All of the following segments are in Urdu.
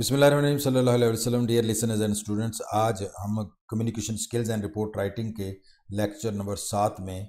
بسم اللہ الرحمن الرحیم صلی اللہ علیہ وسلم ڈیئر لسنرز اینڈ اسٹوڈنٹس آج ہم communication skills and report writing کے لیکچر نمبر سات میں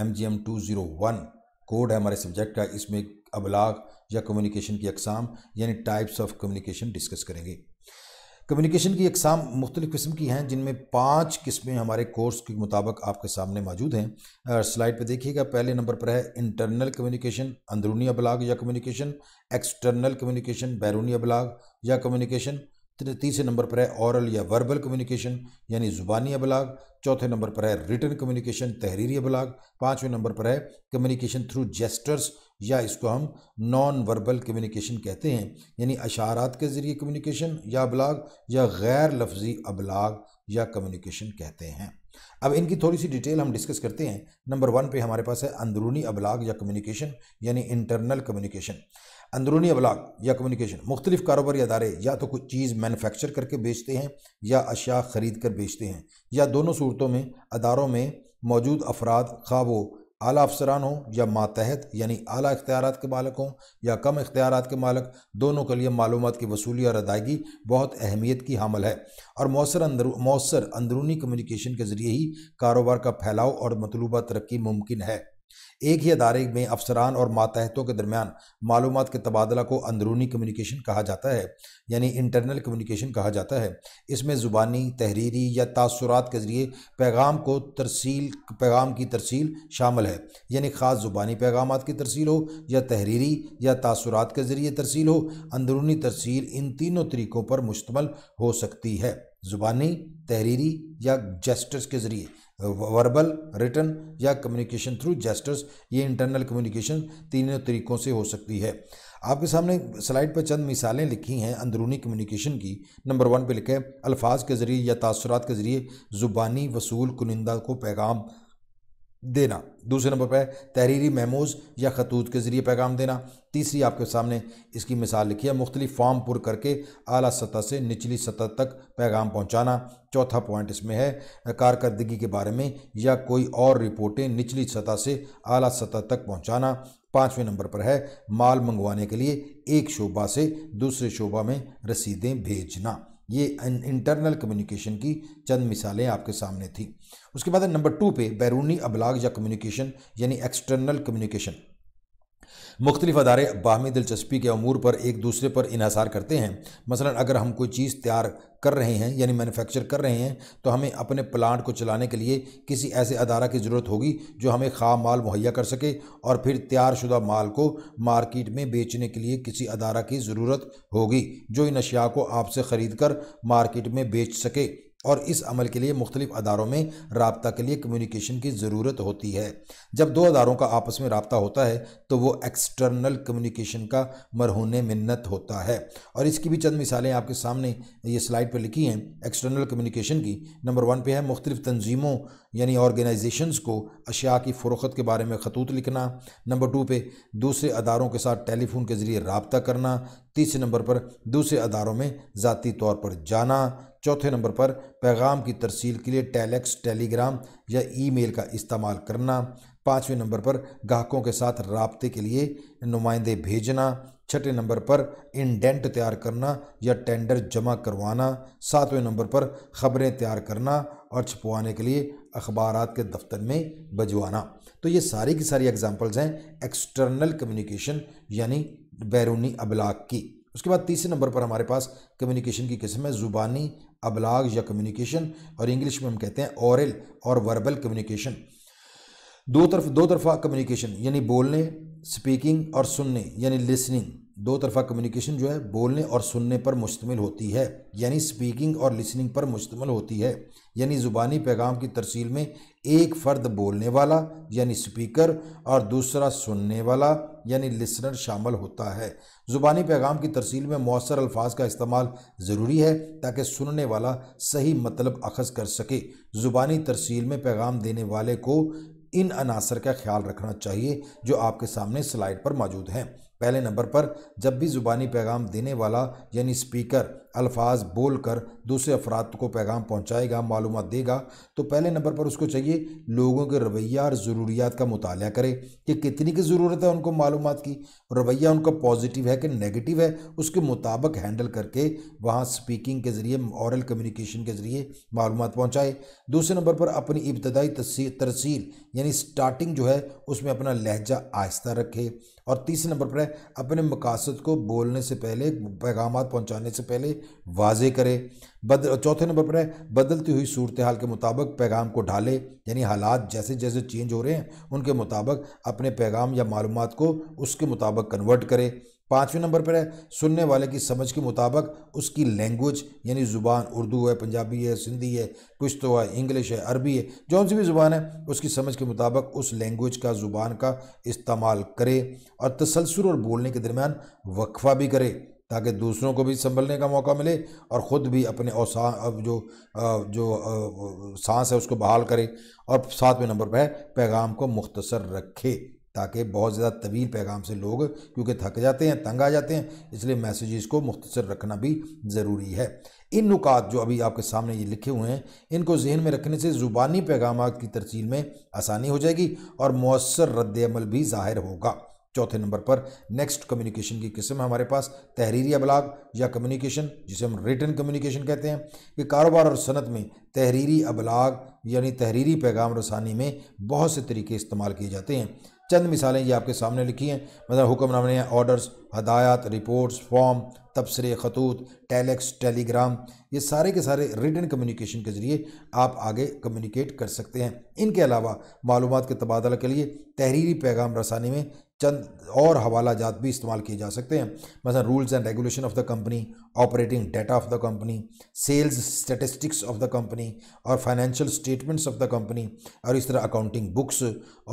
M G M two zero one code ہے ہمارے سبجیکٹ کا اس میں ابلاغ یا کمیونیکیشن کی اقسام یعنی ٹائپس آف کمیونیکیشن ڈسکس کریں گے کمیونیکیشن کی اقسام مختلف قسم کی ہیں جن میں پانچ قسمیں ہمارے کورس کے مطابق آپ کے سامنے موجود ہیں سلائڈ پہ دیکھیے گا پہلے نمبر پر ہے انٹرنل کمیونیکیشن اندرونی ابلاغ یا کمیونیکیشن ایکسٹرنل کمیونیکیشن بیرونی ابلاغ یا کمیونیکیشن تیسرے نمبر پر ہے اورل یا وربل کمیونیکیشن یعنی زبانی ابلاغ چوتھے نمبر پر ہے ریٹن کمیونیکیشن تحریری ابلاغ پانچویں نمبر پر ہے کمیونیکیشن تھرو جیسٹرس یا اس کو ہم نان وربل کمیونیکیشن کہتے ہیں یعنی اشعارات کے ذریعے کمیونیکیشن یا ابلاغ یا غیر لفظی ابلاغ یا کمیونیکیشن کہتے ہیں اب ان کی تھوڑی سی ڈیٹیل ہم ڈسکس کرتے ہیں نمبر ون پہ ہمارے پاس ہے اندرونی ابلاغ یا کمیونیکیشن یعنی انٹرنل کمیونیکیشن اندرونی ابلاغ یا کمیونیکیشن مختلف کاروباری ادارے یا تو کچھ چیز مینوفیکچر کر کے بیچتے ہیں یا اشیاء خرید کر بیچتے ہیں یا دونوں صورتوں میں اداروں میں موجود افراد خواہ وہ اعلیٰ افسران ہوں یا ماتحت یعنی اعلیٰ اختیارات کے مالک ہوں یا کم اختیارات کے مالک دونوں کے لیے معلومات کی وصولی اور ادائیگی بہت اہمیت کی حامل ہے اور مؤثر مؤثر اندرونی کمیونیکیشن کے ذریعے ہی کاروبار کا پھیلاؤ اور مطلوبہ ترقی ممکن ہے ایک ہی ادارے میں افسران اور ماتحتوں کے درمیان معلومات کے تبادلہ کو اندرونی کمیونیکیشن کہا جاتا ہے یعنی انٹرنل کمیونیکیشن کہا جاتا ہے اس میں زبانی تحریری یا تاثرات کے ذریعے پیغام کو ترسیل پیغام کی ترسیل شامل ہے یعنی خاص زبانی پیغامات کی ترسیل ہو یا تحریری یا تاثرات کے ذریعے ترسیل ہو اندرونی ترسیل ان تینوں طریقوں پر مشتمل ہو سکتی ہے زبانی تحریری یا جسٹس کے ذریعے وربل ریٹن یا کمیونیکیشن تھرو جیسٹرز یہ انٹرنل کمیونیکیشن تینوں طریقوں سے ہو سکتی ہے آپ کے سامنے سلائڈ پر چند مثالیں لکھی ہیں اندرونی کمیونیکیشن کی نمبر ون پہ لکھے الفاظ کے ذریعے یا تاثرات کے ذریعے زبانی وصول کنندہ کو پیغام دینا دوسرے نمبر پہ تحریری محموز یا خطوط کے ذریعے پیغام دینا تیسری آپ کے سامنے اس کی مثال لکھی ہے مختلف فارم پر کر کے اعلیٰ سطح سے نچلی سطح تک پیغام پہنچانا چوتھا پوائنٹ اس میں ہے کارکردگی کے بارے میں یا کوئی اور رپورٹیں نچلی سطح سے اعلیٰ سطح تک پہنچانا پانچویں نمبر پر ہے مال منگوانے کے لیے ایک شعبہ سے دوسرے شعبہ میں رسیدیں بھیجنا یہ انٹرنل کمیونیکیشن کی چند مثالیں آپ کے سامنے تھیں اس کے بعد نمبر ٹو پہ بیرونی ابلاغ یا کمیونیکیشن یعنی ایکسٹرنل کمیونیکیشن مختلف ادارے باہمی دلچسپی کے امور پر ایک دوسرے پر انحصار کرتے ہیں مثلا اگر ہم کوئی چیز تیار کر رہے ہیں یعنی مینوفیکچر کر رہے ہیں تو ہمیں اپنے پلانٹ کو چلانے کے لیے کسی ایسے ادارہ کی ضرورت ہوگی جو ہمیں خواہ مال مہیا کر سکے اور پھر تیار شدہ مال کو مارکیٹ میں بیچنے کے لیے کسی ادارہ کی ضرورت ہوگی جو ان اشیاء کو آپ سے خرید کر مارکیٹ میں بیچ سکے اور اس عمل کے لیے مختلف اداروں میں رابطہ کے لیے کمیونیکیشن کی ضرورت ہوتی ہے جب دو اداروں کا آپس میں رابطہ ہوتا ہے تو وہ ایکسٹرنل کمیونیکیشن کا مرہون منت ہوتا ہے اور اس کی بھی چند مثالیں آپ کے سامنے یہ سلائڈ پہ لکھی ہیں ایکسٹرنل کمیونیکیشن کی نمبر ون پہ ہے مختلف تنظیموں یعنی آرگنائزیشنز کو اشیاء کی فروخت کے بارے میں خطوط لکھنا نمبر ٹو پہ دوسرے اداروں کے ساتھ ٹیلی فون کے ذریعے رابطہ کرنا تیسرے نمبر پر دوسرے اداروں میں ذاتی طور پر جانا چوتھے نمبر پر پیغام کی ترسیل کے لیے ٹیلیکس ٹیلی گرام یا ای میل کا استعمال کرنا پانچویں نمبر پر گاہکوں کے ساتھ رابطے کے لیے نمائندے بھیجنا چھٹے نمبر پر انڈینٹ تیار کرنا یا ٹینڈر جمع کروانا ساتویں نمبر پر خبریں تیار کرنا اور چھپوانے کے لیے اخبارات کے دفتر میں بجوانا تو یہ ساری کی ساری اگزامپلز ہیں ایکسٹرنل کمیونیکیشن یعنی بیرونی ابلاغ کی اس کے بعد تیسرے نمبر پر ہمارے پاس کمیونیکیشن کی قسم ہے زبانی ابلاغ یا کمیونیکیشن اور انگلش میں ہم کہتے ہیں اورل اور وربل کمیونیکیشن دو طرف دو طرفہ کمیونیکیشن یعنی بولنے سپیکنگ اور سننے یعنی لسننگ دو طرفہ کمیونیکیشن جو ہے بولنے اور سننے پر مشتمل ہوتی ہے یعنی سپیکنگ اور لسننگ پر مشتمل ہوتی ہے یعنی زبانی پیغام کی ترسیل میں ایک فرد بولنے والا یعنی سپیکر اور دوسرا سننے والا یعنی لسنر شامل ہوتا ہے زبانی پیغام کی ترسیل میں مؤثر الفاظ کا استعمال ضروری ہے تاکہ سننے والا صحیح مطلب اخذ کر سکے زبانی ترسیل میں پیغام دینے والے کو ان عناصر کا خیال رکھنا چاہیے جو آپ کے سامنے سلائڈ پر موجود ہیں پہلے نمبر پر جب بھی زبانی پیغام دینے والا یعنی اسپیکر الفاظ بول کر دوسرے افراد کو پیغام پہنچائے گا معلومات دے گا تو پہلے نمبر پر اس کو چاہیے لوگوں کے رویہ اور ضروریات کا مطالعہ کرے کہ کتنی کی ضرورت ہے ان کو معلومات کی رویہ ان کا پازیٹیو ہے کہ نگیٹو ہے اس کے مطابق ہینڈل کر کے وہاں سپیکنگ کے ذریعے اورل کمیونیکیشن کے ذریعے معلومات پہنچائے دوسرے نمبر پر اپنی ابتدائی ترسیل یعنی سٹارٹنگ جو ہے اس میں اپنا لہجہ آہستہ رکھے اور تیسرے نمبر پر ہے اپنے مقاصد کو بولنے سے پہلے پیغامات پہنچانے سے پہلے واضح کرے چوتھے نمبر پر ہے بدلتی ہوئی صورتحال کے مطابق پیغام کو ڈھالے یعنی حالات جیسے جیسے چینج ہو رہے ہیں ان کے مطابق اپنے پیغام یا معلومات کو اس کے مطابق کنورٹ کرے پانچویں نمبر پر ہے سننے والے کی سمجھ کے مطابق اس کی لینگویج یعنی زبان اردو ہے پنجابی ہے سندھی ہے پشتو ہے انگلش ہے عربی ہے جون سی بھی زبان ہے اس کی سمجھ کے مطابق اس لینگویج کا زبان کا استعمال کرے اور تسلسل اور بولنے کے درمیان وقفہ بھی کرے تاکہ دوسروں کو بھی سنبھلنے کا موقع ملے اور خود بھی اپنے اوسا جو جو سانس ہے اس کو بحال کرے اور ساتویں نمبر پہ پیغام کو مختصر رکھے تاکہ بہت زیادہ طویل پیغام سے لوگ کیونکہ تھک جاتے ہیں تنگ آ جاتے ہیں اس لیے میسیجز کو مختصر رکھنا بھی ضروری ہے ان نکات جو ابھی آپ کے سامنے یہ لکھے ہوئے ہیں ان کو ذہن میں رکھنے سے زبانی پیغامات کی ترسیل میں آسانی ہو جائے گی اور مؤثر رد عمل بھی ظاہر ہوگا چوتھے نمبر پر نیکسٹ کمیونیکیشن کی قسم ہے ہمارے پاس تحریری ابلاغ یا کمیونیکیشن جسے ہم ریٹن کمیونیکیشن کہتے ہیں کہ کاروبار اور صنعت میں تحریری ابلاغ یعنی تحریری پیغام رسانی میں بہت سے طریقے استعمال کیے جاتے ہیں چند مثالیں یہ آپ کے سامنے لکھی ہیں مثلا مطلب ہیں آرڈرز ہدایات رپورٹس فارم تبصرے خطوط ٹیلیکس ٹیلی گرام یہ سارے کے سارے ریٹن کمیونیکیشن کے ذریعے آپ آگے کمیونیکیٹ کر سکتے ہیں ان کے علاوہ معلومات کے تبادلہ کے لیے تحریری پیغام رسانی میں چند اور حوالہ جات بھی استعمال کیے جا سکتے ہیں مثلا rules and regulation of the company operating data of the company sales statistics of the company اور financial statements of the company اور اس طرح اکاؤنٹنگ بکس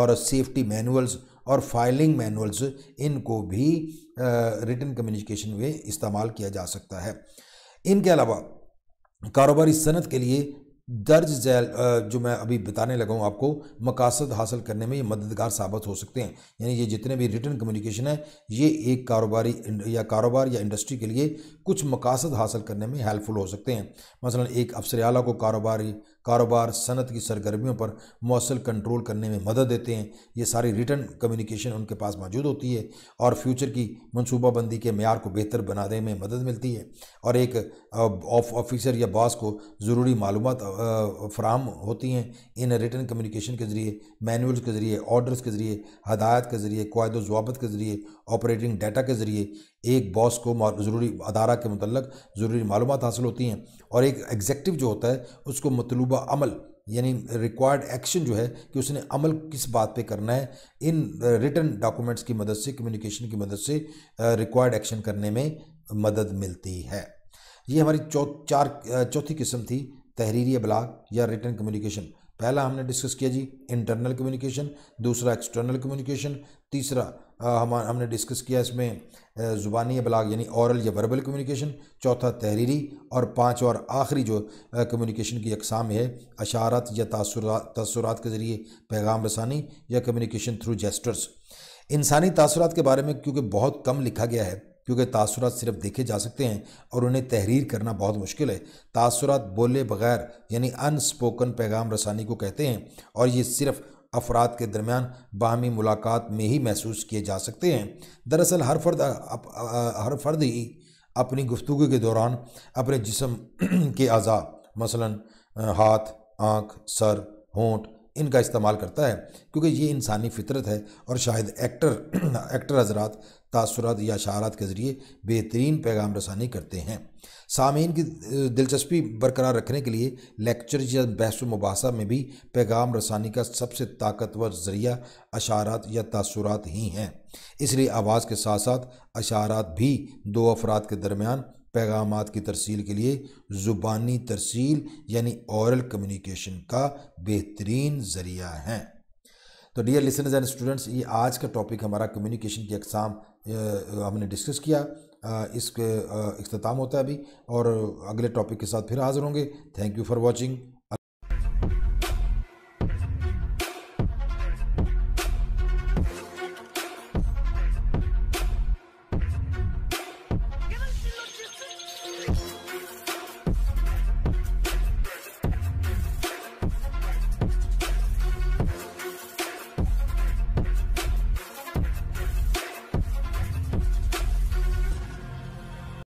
اور سیفٹی مینولز اور فائلنگ مینولز ان کو بھی ریٹن کمیونیکیشن میں استعمال کیا جا سکتا ہے ان کے علاوہ کاروباری صنعت کے لیے درج ذیل جو میں ابھی بتانے لگا ہوں آپ کو مقاصد حاصل کرنے میں یہ مددگار ثابت ہو سکتے ہیں یعنی یہ جتنے بھی ریٹرن کمیونیکیشن ہیں یہ ایک کاروباری یا کاروبار یا انڈسٹری کے لیے کچھ مقاصد حاصل کرنے میں ہیلپ فل ہو سکتے ہیں مثلا ایک افسر اعلیٰ کو کاروباری کاروبار صنعت کی سرگرمیوں پر موصل کنٹرول کرنے میں مدد دیتے ہیں یہ ساری ریٹرن کمیونیکیشن ان کے پاس موجود ہوتی ہے اور فیوچر کی منصوبہ بندی کے معیار کو بہتر بنانے میں مدد ملتی ہے اور ایک آفیسر یا باس کو ضروری معلومات فراہم ہوتی ہیں ان ریٹرن کمیونیکیشن کے ذریعے مینولز کے ذریعے آرڈرز کے ذریعے ہدایت کے ذریعے قوائد و ضوابط کے ذریعے آپریٹنگ ڈیٹا کے ذریعے ایک باس کو ضروری ادارہ کے متعلق ضروری معلومات حاصل ہوتی ہیں اور ایک ایگزیکٹو جو ہوتا ہے اس کو مطلوبہ عمل یعنی ریکوائرڈ ایکشن جو ہے کہ اس نے عمل کس بات پہ کرنا ہے ان ریٹن ڈاکومنٹس کی مدد سے کمیونیکیشن کی مدد سے ریکوائرڈ ایکشن کرنے میں مدد ملتی ہے یہ ہماری چار چوتھی قسم تھی تحریری ابلاغ یا ریٹن کمیونیکیشن پہلا ہم نے ڈسکس کیا جی انٹرنل کمیونیکیشن دوسرا ایکسٹرنل کمیونیکیشن تیسرا ہم نے ڈسکس کیا اس میں زبانی ابلاغ یعنی اورل یا وربل کمیونیکیشن چوتھا تحریری اور پانچ اور آخری جو کمیونیکیشن کی اقسام ہے اشارت یا تاثرات تاثرات کے ذریعے پیغام رسانی یا کمیونیکیشن تھرو جیسٹرز انسانی تاثرات کے بارے میں کیونکہ بہت کم لکھا گیا ہے کیونکہ تاثرات صرف دیکھے جا سکتے ہیں اور انہیں تحریر کرنا بہت مشکل ہے تاثرات بولے بغیر یعنی انسپوکن پیغام رسانی کو کہتے ہیں اور یہ صرف افراد کے درمیان باہمی ملاقات میں ہی محسوس کیے جا سکتے ہیں دراصل ہر فرد ہر فرد ہی اپنی گفتگو کے دوران اپنے جسم کے اعضاء مثلا ہاتھ آنکھ سر ہونٹ ان کا استعمال کرتا ہے کیونکہ یہ انسانی فطرت ہے اور شاید ایکٹر ایکٹر حضرات تاثرات یا اشعارات کے ذریعے بہترین پیغام رسانی کرتے ہیں سامعین کی دلچسپی برقرار رکھنے کے لیے لیکچر یا بحث و مباحثہ میں بھی پیغام رسانی کا سب سے طاقتور ذریعہ اشعارات یا تاثرات ہی ہیں اس لیے آواز کے ساتھ ساتھ اشعارات بھی دو افراد کے درمیان پیغامات کی ترسیل کے لیے زبانی ترسیل یعنی اورل کمیونیکیشن کا بہترین ذریعہ ہیں تو ڈیئر لسنرز اینڈ اسٹوڈنٹس یہ آج کا ٹاپک ہمارا کمیونیکیشن کی اقسام ہم نے ڈسکس کیا اس کے اختتام ہوتا ہے ابھی اور اگلے ٹاپک کے ساتھ پھر حاضر ہوں گے تھینک یو فار واچنگ